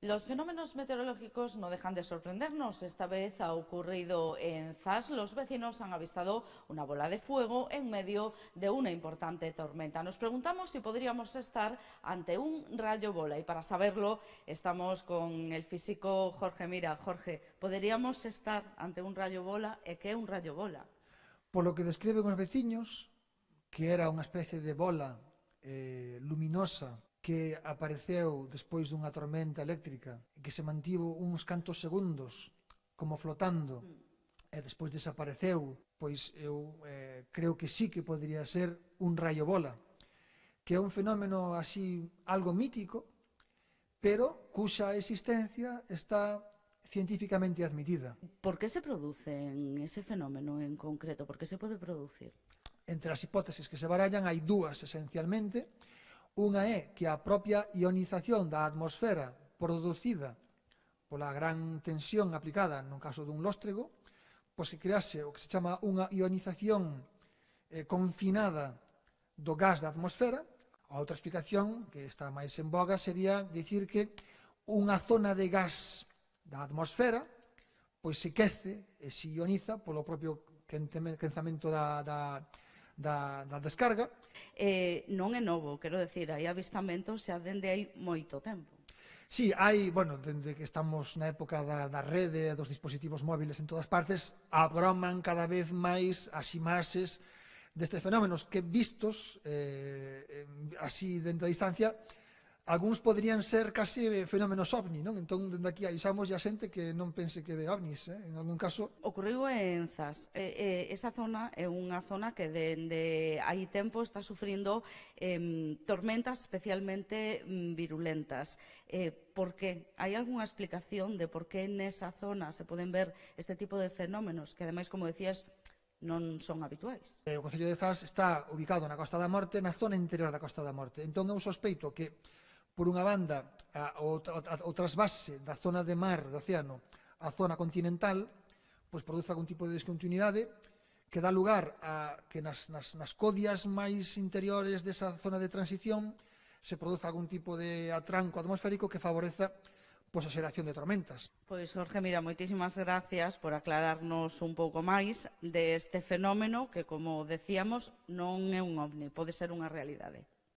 Los fenómenos meteorológicos no dejan de sorprendernos. Esta vez ha ocurrido en Zas. Los vecinos han avistado una bola de fuego en medio de una importante tormenta. Nos preguntamos si podríamos estar ante un rayo bola y para saberlo estamos con el físico Jorge Mira. Jorge, ¿podríamos estar ante un rayo bola? ¿E qué un rayo bola? Por lo que describen los vecinos, que era una especie de bola eh, luminosa que apareceu despois dunha tormenta eléctrica e que se mantivo uns cantos segundos como flotando mm. e despois desapareceu, pois eu eh, creo que sí que podría ser un rayo bola, que é un fenómeno así algo mítico, pero cuxa existencia está científicamente admitida. Por que se producen ese fenómeno en concreto? Por que se pode producir? Entre as hipóteses que se barallan hai dúas esencialmente. Unha é que a propia ionización da atmosfera producida pola gran tensión aplicada no caso dun lóstrego, pois que crease o que se chama unha ionización eh, confinada do gas da atmosfera. A outra explicación que está máis en boga sería dicir que unha zona de gas da atmosfera pois se quece e se ioniza polo propio quenzamento da, da, da, da descarga. Eh, non é novo, quero decir, hai avistamentos xa dende hai moito tempo. Sí, hai, bueno, dende que estamos na época da, da rede, dos dispositivos móviles en todas partes, agroman cada vez máis as imaxes destes fenómenos que vistos eh, así dentro da distancia algúns podrían ser case fenómenos ovni, non? Entón, dende aquí avisamos a xente que non pense que de ovnis, eh? en algún caso... Ocurriu en Zas. Eh, eh, esa zona é unha zona que dende de, hai tempo está sufrindo eh, tormentas especialmente mm, virulentas. Eh, por que? Hai algunha explicación de por que nesa zona se poden ver este tipo de fenómenos que, ademais, como decías, non son habituais. Eh, o Concello de Zas está ubicado na Costa da Morte, na zona interior da Costa da Morte. Entón, eu sospeito que por unha banda, a, o, a, o trasvase da zona de mar do océano á zona continental, pois produce algún tipo de descontinuidade que dá lugar a que nas, nas, nas codias máis interiores desa zona de transición se produza algún tipo de atranco atmosférico que favoreza pois a xeración de tormentas. Pois Jorge, mira, moitísimas gracias por aclararnos un pouco máis deste fenómeno que, como decíamos, non é un ovni, pode ser unha realidade.